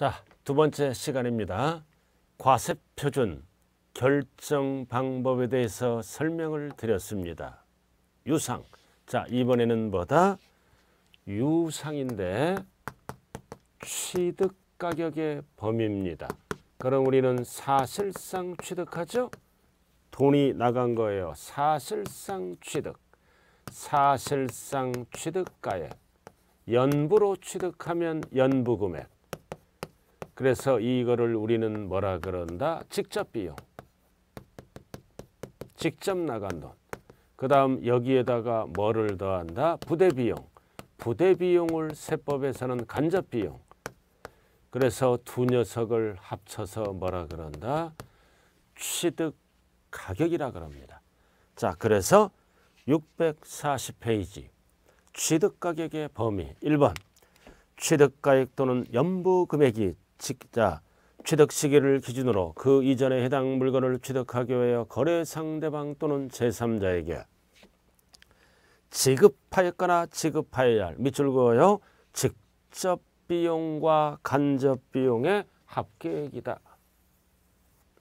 자, 두 번째 시간입니다. 과세 표준 결정 방법에 대해서 설명을 드렸습니다. 유상. 자, 이번에는 뭐다? 유상인데 취득 가격의 범위입니다. 그럼 우리는 사실상 취득하죠? 돈이 나간 거예요. 사실상 취득. 사실상 취득가액. 연부로 취득하면 연부금액. 그래서 이거를 우리는 뭐라 그런다? 직접 비용. 직접 나간 돈. 그 다음 여기에다가 뭐를 더한다? 부대 비용. 부대 비용을 세법에서는 간접 비용. 그래서 두 녀석을 합쳐서 뭐라 그런다? 취득 가격이라 그럽니다. 자, 그래서 640페이지 취득 가격의 범위 1번 취득가액 또는 연부 금액이 직자 취득 시기를 기준으로 그 이전에 해당 물건을 취득하기 위하여 거래 상대방 또는 제3자에게 지급하였거나 지급하여야 할 밑줄 그어요 직접 비용과 간접 비용의 합계액이다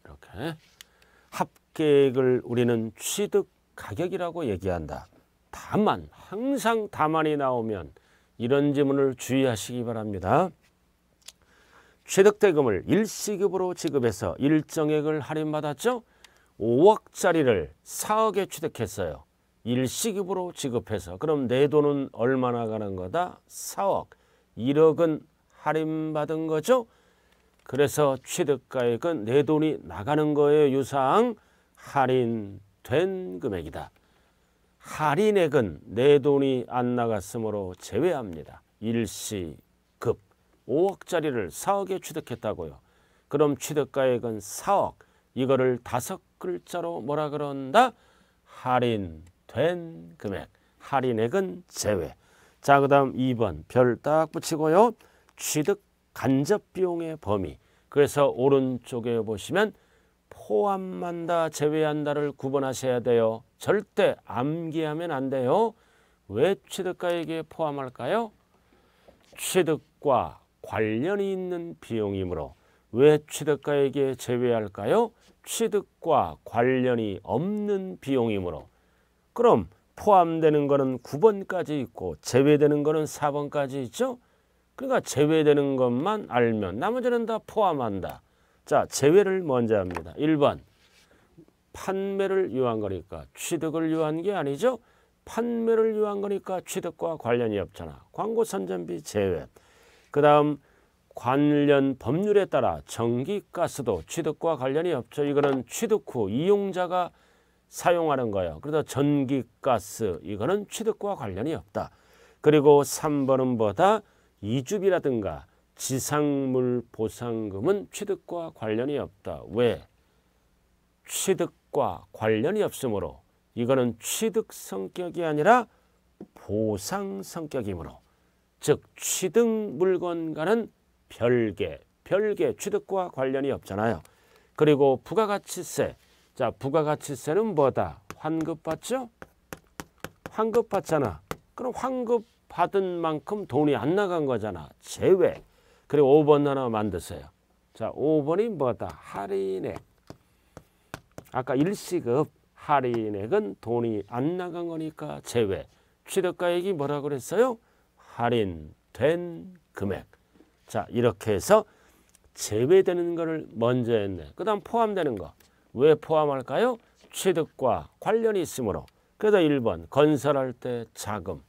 이렇게 합계액을 우리는 취득 가격이라고 얘기한다 다만 항상 다만이 나오면 이런 지문을 주의하시기 바랍니다 취득대금을 일시급으로 지급해서 일정액을 할인받았죠. 5억짜리를 4억에 취득했어요. 일시급으로 지급해서 그럼 내 돈은 얼마나 가는 거다? 4억 1억은 할인받은 거죠. 그래서 취득가액은 내 돈이 나가는 거에 유사항 할인된 금액이다. 할인액은 내 돈이 안 나갔으므로 제외합니다. 일시급 5억짜리를 4억에 취득했다고요. 그럼 취득가액은 4억. 이거를 다섯 글자로 뭐라 그런다? 할인된 금액. 할인액은 제외. 자, 그 다음 2번 별 딱 붙이고요. 취득 간접 비용의 범위. 그래서 오른쪽에 보시면 포함한다, 제외한다를 구분하셔야 돼요. 절대 암기하면 안 돼요. 왜 취득가액에 포함할까요? 취득과 관련이 있는 비용이므로 왜 취득가액에 제외할까요? 취득과 관련이 없는 비용이므로 그럼 포함되는 거는 9번까지 있고 제외되는 거는 4번까지 있죠? 그러니까 제외되는 것만 알면 나머지는 다 포함한다. 자, 제외를 먼저 합니다. 1번 판매를 유한 거니까 취득을 유한 게 아니죠? 판매를 유한 거니까 취득과 관련이 없잖아. 광고 선전비 제외. 그 다음 관련 법률에 따라 전기가스도 취득과 관련이 없죠. 이거는 취득 후 이용자가 사용하는 거예요. 그래서 전기가스 이거는 취득과 관련이 없다. 그리고 3번은 뭐다? 이주비라든가 지상물 보상금은 취득과 관련이 없다. 왜? 취득과 관련이 없으므로 이거는 취득 성격이 아니라 보상 성격이므로 즉 취득 물건과는 별개, 별개 취득과 관련이 없잖아요. 그리고 부가가치세, 자 부가가치세는 뭐다? 환급 받죠? 환급 받잖아. 그럼 환급 받은 만큼 돈이 안 나간 거잖아. 제외. 그리고 5번 하나 만드세요. 자 5번이 뭐다? 할인액. 아까 일시급 할인액은 돈이 안 나간 거니까 제외. 취득가액이 뭐라 그랬어요? 할인된 금액. 자 이렇게 해서 제외되는 것을 먼저 했네. 그 다음 포함되는 거. 왜 포함할까요? 취득과 관련이 있으므로. 그래서 1번 건설할 때 자금.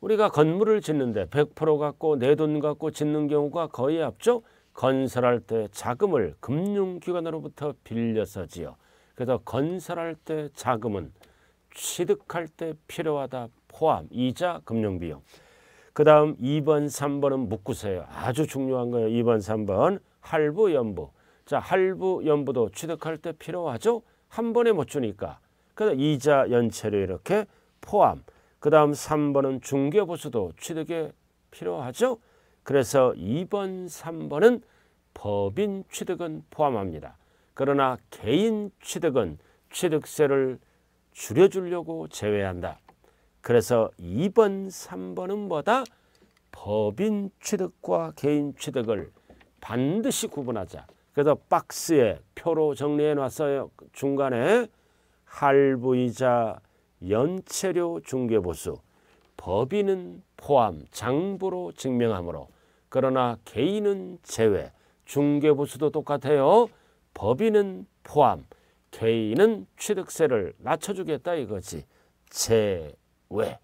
우리가 건물을 짓는데 100% 갖고 내 돈 갖고 짓는 경우가 거의 없죠. 건설할 때 자금을 금융기관으로부터 빌려서 지요 그래서 건설할 때 자금은 취득할 때 필요하다 포함 이자 금융비용. 그 다음 2번, 3번은 묶으세요. 아주 중요한 거예요. 2번, 3번. 할부, 연부. 자, 할부, 연부도 취득할 때 필요하죠. 한 번에 못 주니까. 그래서 이자, 연체료 이렇게 포함. 그 다음 3번은 중개보수도 취득에 필요하죠. 그래서 2번, 3번은 법인 취득은 포함합니다. 그러나 개인 취득은 취득세를 줄여주려고 제외한다. 그래서 2번, 3번은 뭐다? 법인 취득과 개인 취득을 반드시 구분하자. 그래서 박스에 표로 정리해 놨어요. 중간에 할부이자, 연체료 중개보수, 법인은 포함, 장부로 증명하므로 그러나 개인은 제외, 중개보수도 똑같아요. 법인은 포함, 개인은 취득세를 낮춰주겠다 이거지. 제 왜?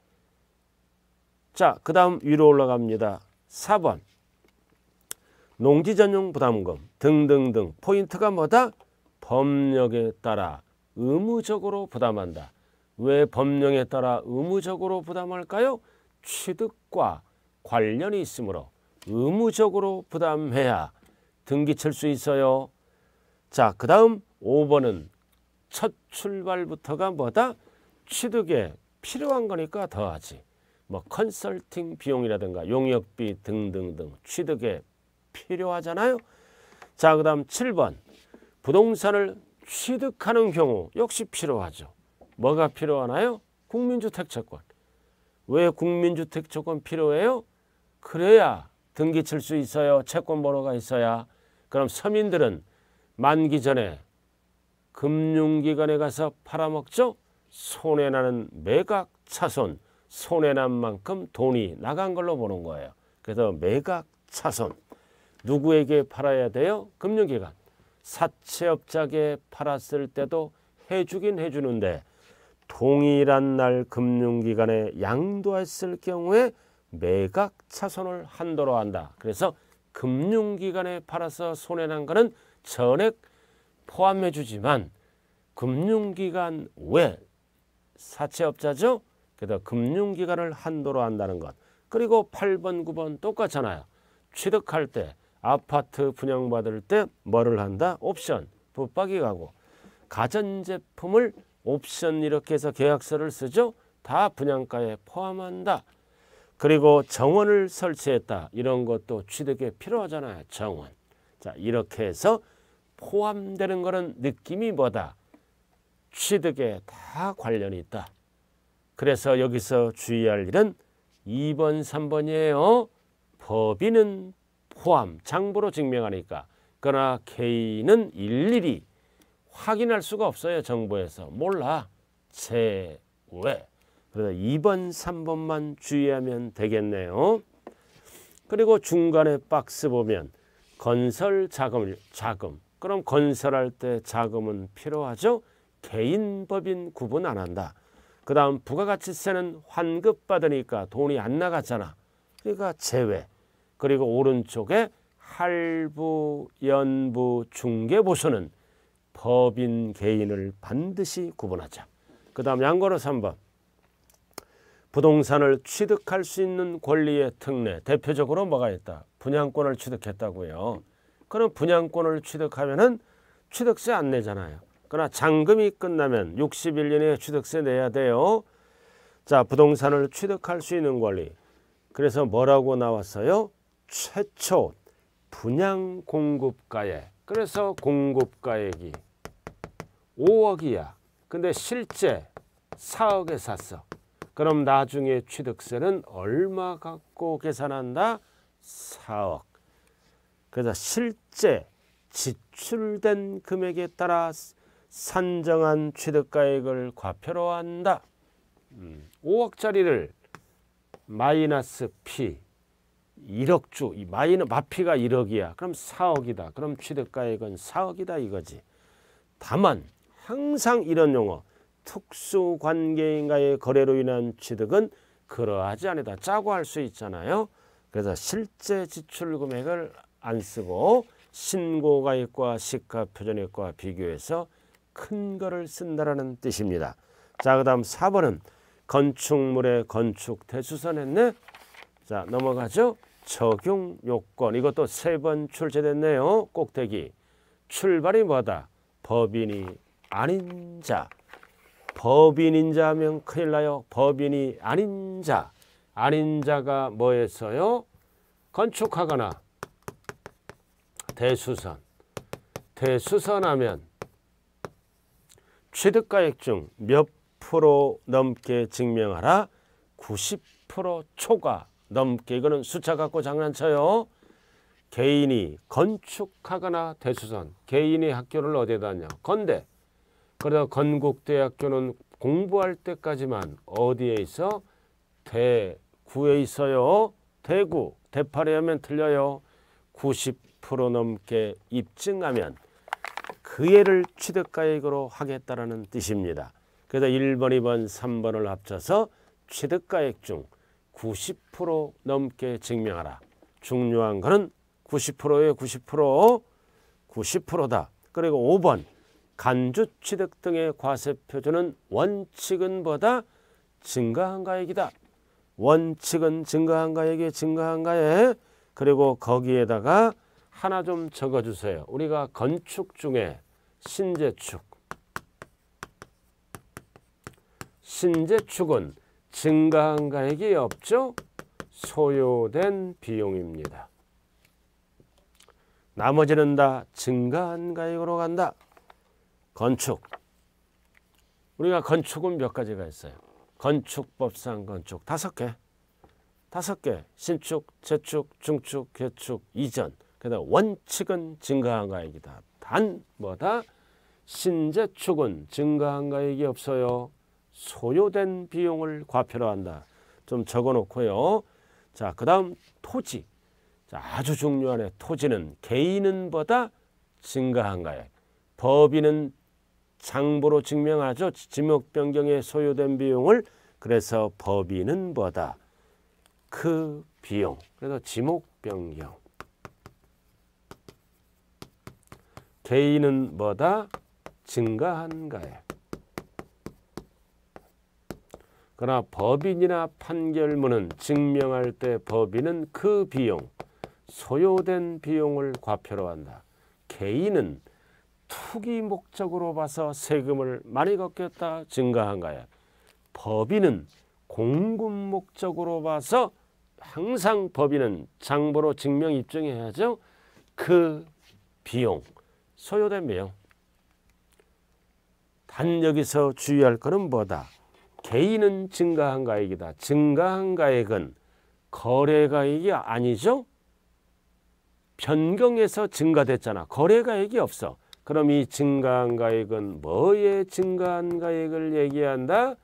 자, 그 다음 위로 올라갑니다. 4번. 농지 전용 부담금 등등등 포인트가 뭐다? 법령에 따라 의무적으로 부담한다. 왜 법령에 따라 의무적으로 부담할까요? 취득과 관련이 있으므로 의무적으로 부담해야 등기 칠수 있어요. 자, 그 다음 5번은 첫 출발부터가 뭐다? 취득의 필요한 거니까 더하지. 뭐 컨설팅 비용이라든가 용역비 등등등 취득에 필요하잖아요. 자, 그 다음 7번 부동산을 취득하는 경우 역시 필요하죠. 뭐가 필요하나요? 국민주택채권. 왜 국민주택채권 필요해요? 그래야 등기 칠 수 있어요. 채권번호가 있어야. 그럼 서민들은 만기 전에 금융기관에 가서 팔아먹죠? 손해나는 매각 차손 손해난 만큼 돈이 나간 걸로 보는 거예요. 그래서 매각 차손 누구에게 팔아야 돼요? 금융기관 사채업자에게 팔았을 때도 해주긴 해주는데 동일한 날 금융기관에 양도했을 경우에 매각 차손을 한도로 한다. 그래서 금융기관에 팔아서 손해난 거는 전액 포함해 주지만 금융기관 외 사채업자죠. 그래서 금융기관을 한도로 한다는 것. 그리고 8번, 9번 똑같잖아요. 취득할 때, 아파트 분양받을 때 뭐를 한다? 옵션, 붙박이 가고. 가전제품을 옵션 이렇게 해서 계약서를 쓰죠. 다 분양가에 포함한다. 그리고 정원을 설치했다. 이런 것도 취득에 필요하잖아요. 정원. 자 이렇게 해서 포함되는 거는 느낌이 뭐다? 취득에 다 관련이 있다. 그래서 여기서 주의할 일은 2번, 3번이에요. 법인은 포함, 장부로 증명하니까. 그러나 K는 일일이 확인할 수가 없어요. 정부에서. 몰라. 제외. 그래서 2번, 3번만 주의하면 되겠네요. 그리고 중간에 박스 보면 건설 자금, 자금. 그럼 건설할 때 자금은 필요하죠? 개인법인 구분 안 한다. 그 다음 부가가치세는 환급받으니까 돈이 안 나갔잖아. 그러니까 제외. 그리고 오른쪽에 할부, 연부, 중개보수는 법인 개인을 반드시 구분하자. 그 다음 양거로 3번. 부동산을 취득할 수 있는 권리의 특례. 대표적으로 뭐가 있다? 분양권을 취득했다고요. 그럼 분양권을 취득하면 은 취득세 안 내잖아요. 그러나 잔금이 끝나면 6 1년에 취득세 내야 돼요. 자, 부동산을 취득할 수 있는 권리. 그래서 뭐라고 나왔어요? 최초 분양 공급가액. 그래서 공급가액이 5억이야. 근데 실제 4억에 샀어. 그럼 나중에 취득세는 얼마 갖고 계산한다? 4억. 그래서 실제 지출된 금액에 따라 산정한 취득가액을 과표로 한다. 5억짜리를 음, 마이너스 P 1억 주, 이 마이너 마피가 1억이야. 그럼 4억이다. 그럼 취득가액은 4억이다 이거지. 다만 항상 이런 용어 특수관계인과의 거래로 인한 취득은 그러하지 않다 짜고 할 수 있잖아요. 그래서 실제 지출 금액을 안 쓰고 신고가액과 시가표준액과 비교해서 큰 거를 쓴다라는 뜻입니다. 자, 그다음 4번은 건축물의 건축 대수선했네. 자, 넘어가죠. 적용 요건 이것도 세 번 출제됐네요. 꼭대기 출발이 뭐다? 법인이 아닌 자. 법인인 자면 큰일 나요. 법인이 아닌 자. 아닌 자가 뭐였어요? 건축하거나 대수선. 대수선하면 취득가액중 몇 프로 넘게 증명하라 90% 초과 넘게 이거는 숫자 갖고 장난쳐요. 개인이 건축하거나 대수선 개인이 학교를 어디에 다녀 건대 그러다 건국대학교는 공부할 때까지만 어디에 있어 대구에 있어요 대구 대파리 하면 틀려요 90% 넘게 입증하면 그 애를 취득가액으로 하겠다라는 뜻입니다. 그래서 1번, 2번, 3번을 합쳐서 취득가액 중 90% 넘게 증명하라. 중요한 거는 90%에 90% 90%다. 그리고 5번 간주 취득 등의 과세 표준은 원칙은 보다 증가한 가액이다. 원칙은 증가한 가액에 증가한 가액 그리고 거기에다가 하나 좀 적어주세요. 우리가 건축 중에 신재축 신재축은 증가한 가액이 없죠? 소요된 비용입니다. 나머지는 다 증가한 가액으로 간다. 건축. 우리가 건축은 몇 가지가 있어요. 건축법상 건축 다섯 개. 다섯 개. 신축, 재축, 중축, 개축, 이전. 그다음 원칙은 증가한 가액이다. 단 뭐다 신재축은 증가한 가액이 없어요. 소요된 비용을 과표로 한다. 좀 적어놓고요. 자, 그 다음 토지. 자, 아주 중요하네. 토지는 개인은 보다 증가한 가액. 법인은 장부로 증명하죠. 지목 변경에 소요된 비용을 그래서 법인은 보다 그 비용. 그래서 지목 변경. 개인은 뭐다? 증가한 가액. 그러나 법인이나 판결문은 증명할 때 법인은 그 비용, 소요된 비용을 과표로 한다. 개인은 투기 목적으로 봐서 세금을 많이 걷겠다 증가한 가액. 법인은 공급 목적으로 봐서 항상 법인은 장부로 증명 입증해야죠. 그 비용 소요되며 단 여기서 주의할 것은 뭐다? 개인은 증가한 가액이다. 증가한 가액은 거래 가액이 아니죠? 변경해서 증가됐잖아. 거래 가액이 없어. 그럼 이 증가한 가액은 뭐의 증가한 가액을 얘기한다?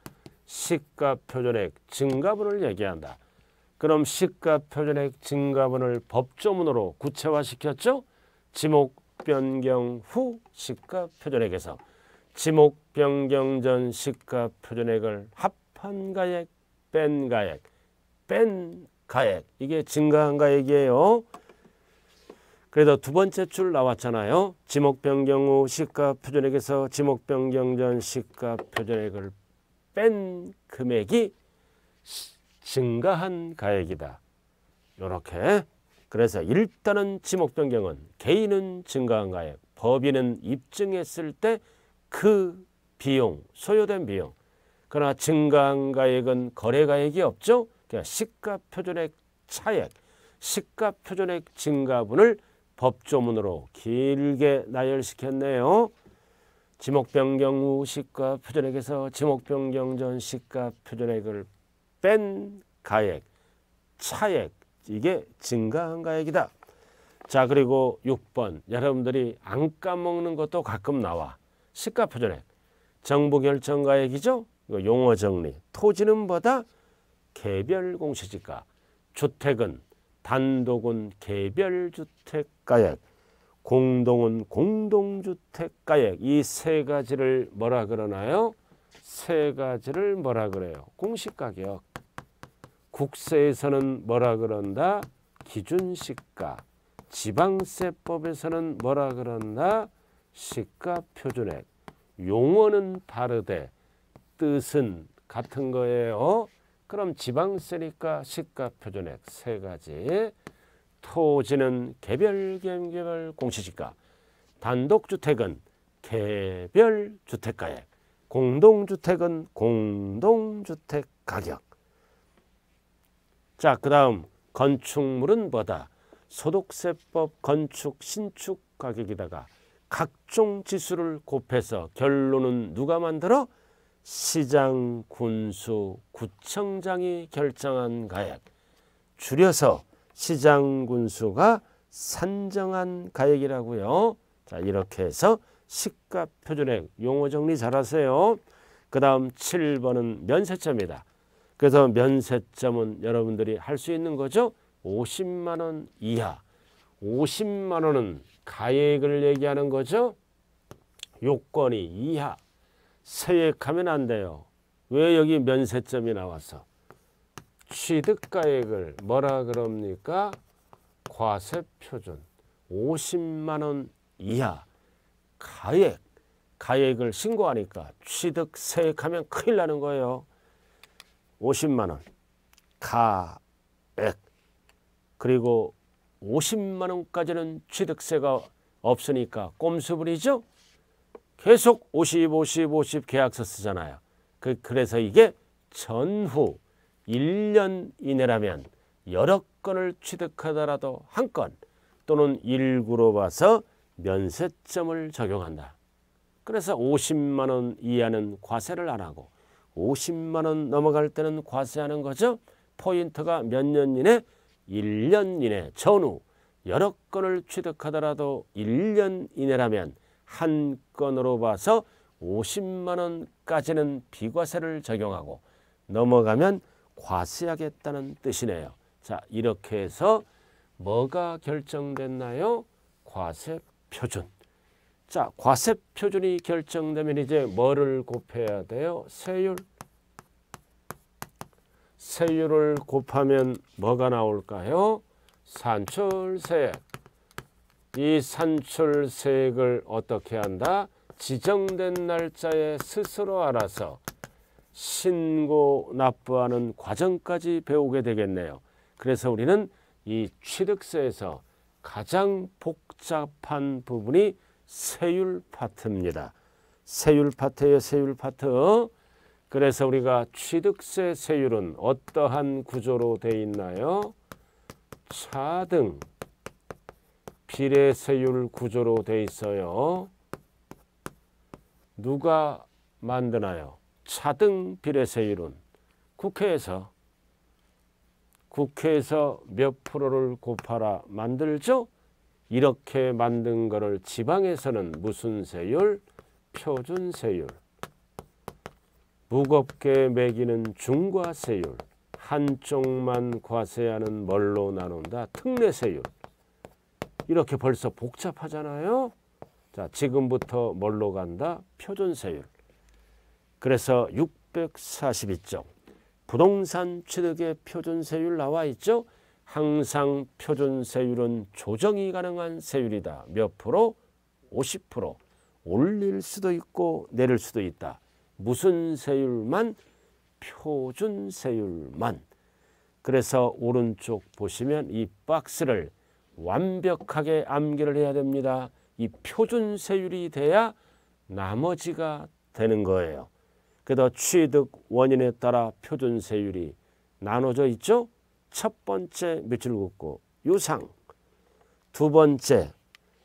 시가표준액 증가분을 얘기한다. 그럼 시가표준액 증가분을 법조문으로 구체화시켰죠? 지목 변경 후 시가 표준액에서 지목 변경 전 시가 표준액을 합한 가액, 뺀 가액, 뺀 가액 이게 증가한 가액이에요. 그래서 두 번째 줄 나왔잖아요. 지목 변경 후 시가 표준액에서 지목 변경 전 시가 표준액을 뺀 금액이 증가한 가액이다. 이렇게 그래서 일단은 지목 변경은 개인은 증가한 가액, 법인은 입증했을 때 그 비용, 소요된 비용. 그러나 증가한 가액은 거래 가액이 없죠. 그러니까 시가 표준액 차액, 시가 표준액 증가분을 법조문으로 길게 나열시켰네요. 지목 변경 후 시가 표준액에서 지목 변경 전 시가 표준액을 뺀 가액, 차액, 이게 증가한 가액이다. 자 그리고 6번 여러분들이 안 까먹는 것도 가끔 나와. 시가표전액 정부 결정 가액이죠. 용어 정리 토지는 뭐다? 개별 공시지가 주택은 단독은 개별주택가액 공동은 공동주택가액 이세 가지를 뭐라 그러나요? 세 가지를 뭐라 그래요? 공시가격 국세에서는 뭐라 그런다? 기준시가. 지방세법에서는 뭐라 그런다? 시가표준액. 용어는 다르되 뜻은 같은 거예요. 그럼 지방세니까 시가표준액 세 가지. 토지는 개별 개별 공시지가. 단독주택은 개별 주택가액. 공동주택은 공동주택 가격. 자, 그 다음 건축물은 뭐다? 소득세법 건축 신축 가격에다가 각종 지수를 곱해서 결론은 누가 만들어? 시장, 군수, 구청장이 결정한 가액 줄여서 시장, 군수가 산정한 가액이라고요. 자 이렇게 해서 시가표준액 용어 정리 잘하세요. 그 다음 7번은 면세점이다. 그래서 면세점은 여러분들이 할 수 있는 거죠. 50만 원 이하. 50만 원은 가액을 얘기하는 거죠. 요건이 이하. 세액하면 안 돼요. 왜 여기 면세점이 나와서 취득가액을 뭐라 그럽니까? 과세표준 50만원 이하 가액 가액을 신고하니까 취득세액하면 큰일 나는 거예요. 50만 원 가액 그리고 50만 원까지는 취득세가 없으니까 꼼수분이죠. 계속 50, 50, 50 계약서 쓰잖아요. 그, 그래서 이게 전후 1년 이내라면 여러 건을 취득하더라도 한 건 또는 일구로 봐서 면세점을 적용한다. 그래서 50만 원 이하는 과세를 안 하고 50만 원 넘어갈 때는 과세하는 거죠. 포인트가 몇 년 이내? 1년 이내 전후 여러 건을 취득하더라도 1년 이내라면 한 건으로 봐서 50만 원까지는 비과세를 적용하고 넘어가면 과세하겠다는 뜻이네요. 자 이렇게 해서 뭐가 결정됐나요? 과세 표준. 자, 과세 표준이 결정되면 이제 뭐를 곱해야 돼요? 세율. 세율을 곱하면 뭐가 나올까요? 산출세액. 이 산출세액을 어떻게 한다? 지정된 날짜에 스스로 알아서 신고 납부하는 과정까지 배우게 되겠네요. 그래서 우리는 이 취득세에서 가장 복잡한 부분이 세율 파트입니다. 세율 파트예요. 세율 파트. 어? 그래서 우리가 취득세 세율은 어떠한 구조로 돼 있나요? 차등 비례세율 구조로 돼 있어요. 누가 만드나요? 차등 비례세율은 국회에서 국회에서 몇 프로를 곱하라 만들죠? 이렇게 만든 거를 지방에서는 무슨 세율? 표준 세율. 무겁게 매기는 중과 세율. 한쪽만 과세하는 뭘로 나눈다? 특례 세율. 이렇게 벌써 복잡하잖아요. 자, 지금부터 뭘로 간다? 표준 세율. 그래서 642쪽 부동산 취득의 표준 세율 나와 있죠. 항상 표준 세율은 조정이 가능한 세율이다. 몇 프로? 50% 올릴 수도 있고 내릴 수도 있다. 무슨 세율만? 표준 세율만. 그래서 오른쪽 보시면 이 박스를 완벽하게 암기를 해야 됩니다. 이 표준 세율이 돼야 나머지가 되는 거예요. 그래서 취득 원인에 따라 표준 세율이 나눠져 있죠. 첫 번째 밑을 긋고 유상 두 번째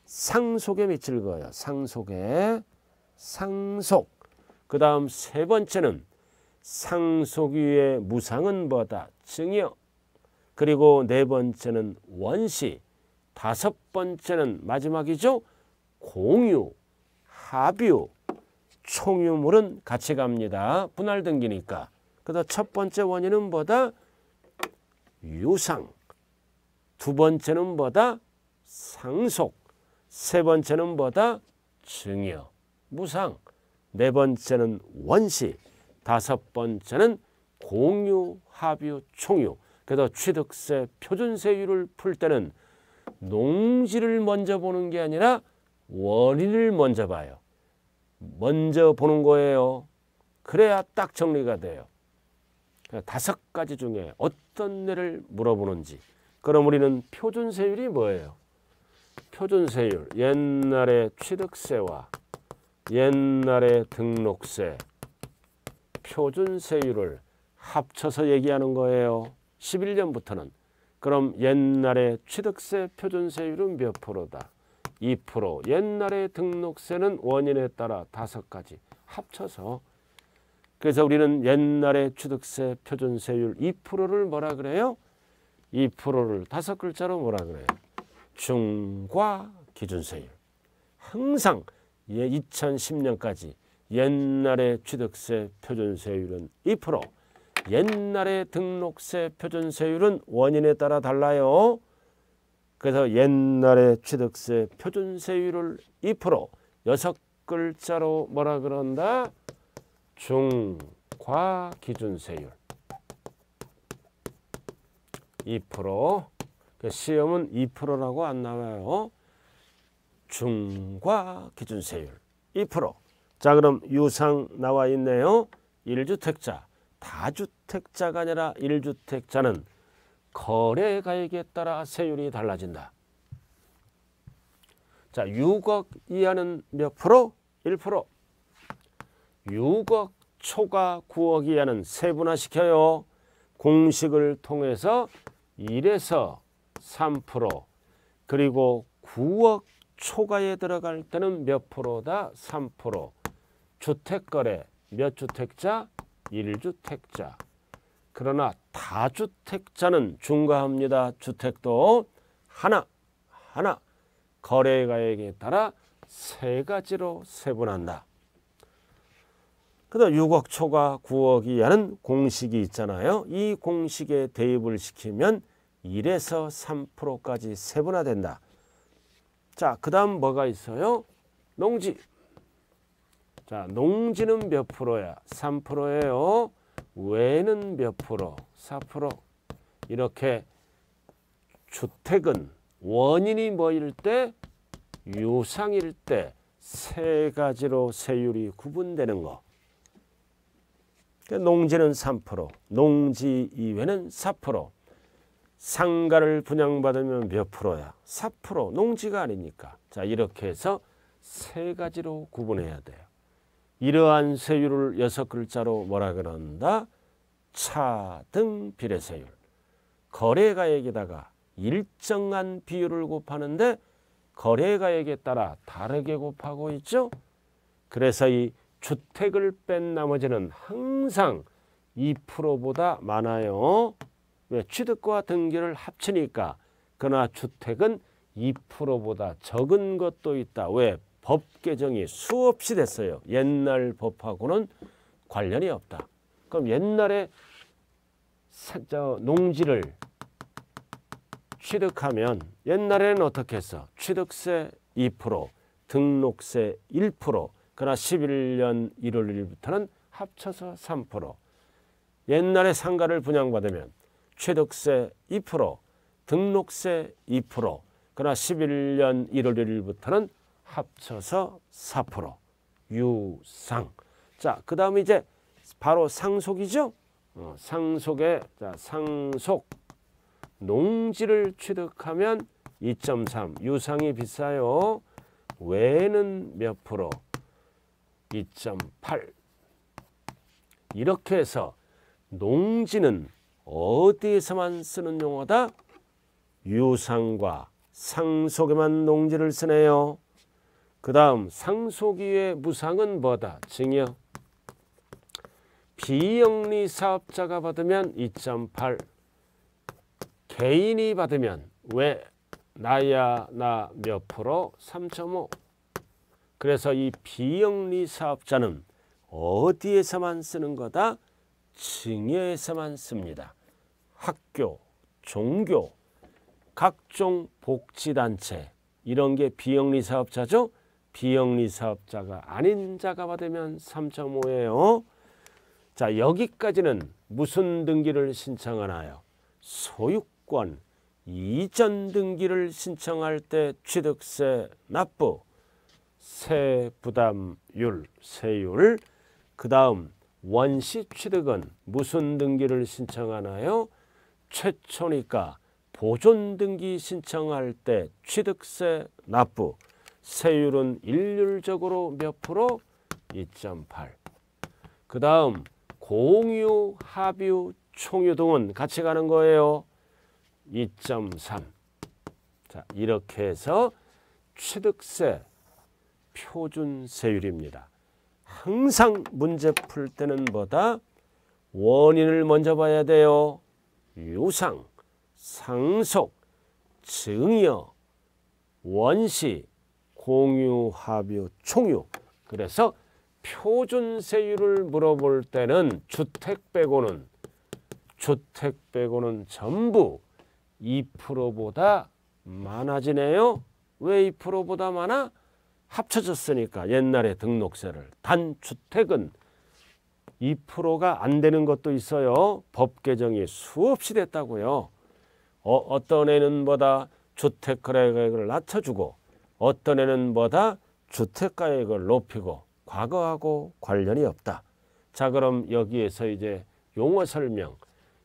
상속의 밑을 그어요. 상속의 상속 그 다음 세 번째는 상속 위에 무상은 뭐다? 증여 그리고 네 번째는 원시 다섯 번째는 마지막이죠. 공유, 합유, 총유물은 같이 갑니다. 분할 등기니까. 그다음첫 번째 원인은 뭐다? 유상, 두 번째는 뭐다? 상속, 세 번째는 뭐다? 증여, 무상, 네 번째는 원시, 다섯 번째는 공유, 합유, 총유. 그래서 취득세, 표준세율을 풀 때는 농지를 먼저 보는 게 아니라 원인을 먼저 봐요. 먼저 보는 거예요. 그래야 딱 정리가 돼요. 그 다섯 가지 중에 어떤 뇌를 물어보는지 그럼 우리는 표준세율이 뭐예요? 표준세율 옛날에 취득세와 옛날에 등록세 표준세율을 합쳐서 얘기하는 거예요. 11년부터는 그럼 옛날에 취득세 표준세율은 몇 프로다? 2% 옛날에 등록세는 원인에 따라 다섯 가지 합쳐서 그래서 우리는 옛날에 취득세 표준세율 2%를 뭐라 그래요? 2%를 다섯 글자로 뭐라 그래요? 중과 기준세율. 항상 예, 2010년까지 옛날에 취득세 표준세율은 2%, 옛날에 등록세 표준세율은 원인에 따라 달라요. 그래서 옛날에 취득세 표준세율을 2% 여섯 글자로 뭐라 그런다? 중과 기준세율 2% 그 시험은 2%라고 안 나와요. 중과 기준세율 2%. 자 그럼 유상 나와 있네요. 1주택자, 다주택자가 아니라 1주택자는 거래가액에 따라 세율이 달라진다. 자 6억 이하는 몇 프로? 1%. 6억 초과 9억 이하는 세분화시켜요. 공식을 통해서 1에서 3% 그리고 9억 초과에 들어갈 때는 몇 프로다? 3% 주택거래 몇 주택자? 1주택자 그러나 다주택자는 중과합니다. 주택도 하나 하나 거래가액에 따라 세 가지로 세분한다. 그다음 6억 초과 9억이라는 공식이 있잖아요. 이 공식에 대입을 시키면 1에서 3%까지 세분화된다. 자, 그다음 뭐가 있어요? 농지. 자, 농지는 몇 프로야? 3%예요. 외는 몇 프로? 4%. 이렇게 주택은 원인이 뭐일 때? 유상일 때 세 가지로 세율이 구분되는 거. 그 농지는 3%, 농지 이외는 4%. 상가를 분양받으면 몇 프로야? 4% 농지가 아니니까. 자 이렇게 해서 세 가지로 구분해야 돼요. 이러한 세율을 여섯 글자로 뭐라 그런다? 차등 비례세율. 거래가액에다가 일정한 비율을 곱하는데 거래가액에 따라 다르게 곱하고 있죠. 그래서 이 주택을 뺀 나머지는 항상 2%보다 많아요. 왜? 취득과 등기를 합치니까. 그러나 주택은 2%보다 적은 것도 있다. 왜? 법 개정이 수없이 됐어요. 옛날 법하고는 관련이 없다. 그럼 옛날에 농지를 취득하면 옛날에는 어떻게 했어? 취득세 2%, 등록세 1%, 그러나 11년 1월 1일부터는 합쳐서 3% 옛날에 상가를 분양받으면 취득세 2% 등록세 2% 그러나 11년 1월 1일부터는 합쳐서 4% 유상 자그 다음 이제 바로 상속이죠 어, 상속에 자, 상속 농지를 취득하면 2.3 유상이 비싸요 외는몇 프로 2.8 이렇게 해서 농지는 어디에서만 쓰는 용어다? 유상과 상속에만 농지를 쓰네요. 그 다음 상속이의 무상은 뭐다? 증여. 비영리 사업자가 받으면 2.8 개인이 받으면 왜 나야 나 몇 프로? 3.5 그래서 이 비영리 사업자는 어디에서만 쓰는 거다? 증여에서만 씁니다. 학교, 종교, 각종 복지단체 이런 게 비영리 사업자죠. 비영리 사업자가 아닌 자가 받으면 3.5예요. 자 여기까지는 무슨 등기를 신청하나요? 소유권 이전 등기를 신청할 때 취득세 납부 세 부담율, 세율, 그 다음 원시 취득은 무슨 등기를 신청하나요? 최초니까 보존 등기 신청할 때 취득세 납부, 세율은 일률적으로 몇 프로? 2.8. 그 다음 공유, 합유, 총유 등은 같이 가는 거예요. 2.3. 자 이렇게 해서 취득세 표준 세율입니다. 항상 문제 풀 때는 뭐다? 원인을 먼저 봐야 돼요. 유상, 상속, 증여, 원시, 공유, 합유, 총유. 그래서 표준세율을 물어볼 때는 주택 빼고는 주택 빼고는 전부 2%보다 많아지네요. 왜 2%보다 많아? 합쳐졌으니까 옛날에 등록세를 단주택은 2%가 안 되는 것도 있어요. 법 개정이 수없이 됐다고요. 어, 어떤 애는 뭐다 주택가액을 낮춰주고 어떤 애는 뭐다 주택가액을 높이고 과거하고 관련이 없다. 자 그럼 여기에서 이제 용어 설명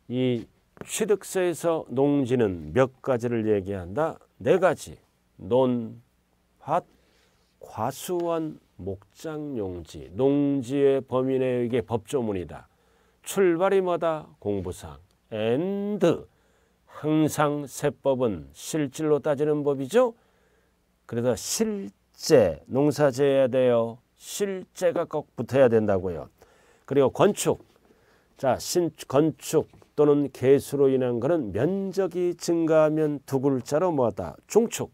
이 취득세에서 농지는 몇 가지를 얘기한다? 네 가지 논, 밭, 과수원 목장 용지, 농지의 범위내에게 법조문이다. 출발이 뭐다? 공부상. 엔드. 항상 세법은 실질로 따지는 법이죠. 그래서 실제 농사재야 돼요. 실제가 꼭 붙어야 된다고요. 그리고 건축. 자, 신, 건축 또는 개수로 인한 것은 면적이 증가하면 두 글자로 뭐다 중축.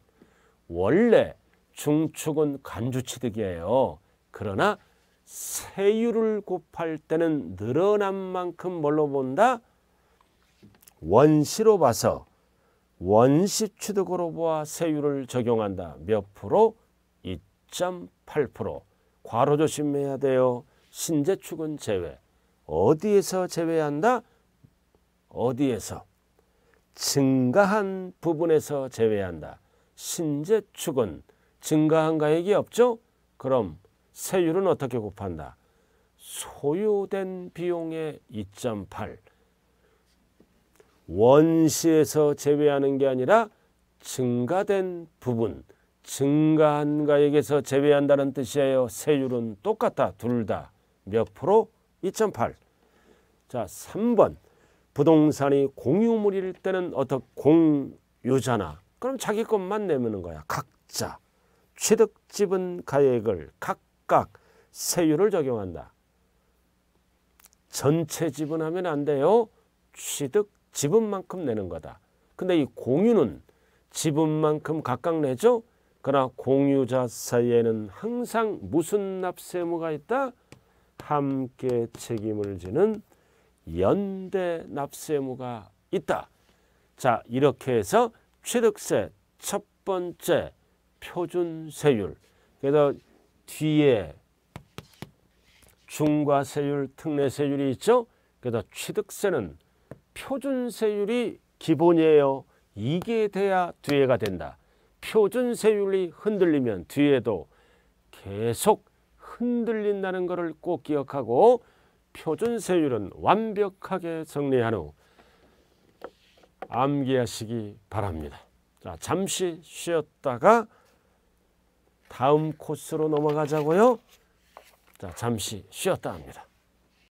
원래 중축은 간주치득이에요. 그러나 세율을 곱할 때는 늘어난 만큼 뭘로 본다? 원시로 봐서 원시 취득으로 보아 세율을 적용한다. 몇 프로? 2.8% 과로 조심해야 돼요. 신재축은 제외. 어디에서 제외한다? 어디에서? 증가한 부분에서 제외한다. 신재축은 증가한 가액이 없죠? 그럼 세율은 어떻게 곱한다? 소요된 비용의 2.8 원시에서 제외하는 게 아니라 증가된 부분 증가한 가액에서 제외한다는 뜻이에요. 세율은 똑같아 둘다 몇 프로? 2.8 자, 3번 부동산이 공유물일 때는 어떻 공유잖아. 그럼 자기 것만 내면 거야. 각자. 취득 지분 가액을 각각 세율을 적용한다. 전체 지분하면 안 돼요. 취득 지분만큼 내는 거다. 근데 이 공유는 지분만큼 각각 내죠. 그러나 공유자 사이에는 항상 무슨 납세 의무가 있다? 함께 책임을 지는 연대 납세 의무가 있다. 자 이렇게 해서 취득세 첫 번째 표준 세율. 그래서 뒤에 중과세율, 특례세율이 있죠. 그래서 취득세는 표준세율이 기본이에요. 이게 돼야 뒤에가 된다. 표준세율이 흔들리면 뒤에도 계속 흔들린다는 것을 꼭 기억하고 표준세율은 완벽하게 정리한 후 암기하시기 바랍니다. 자, 잠시 쉬었다가 다음 코스로 넘어가자고요. 자, 잠시 쉬었다 합니다.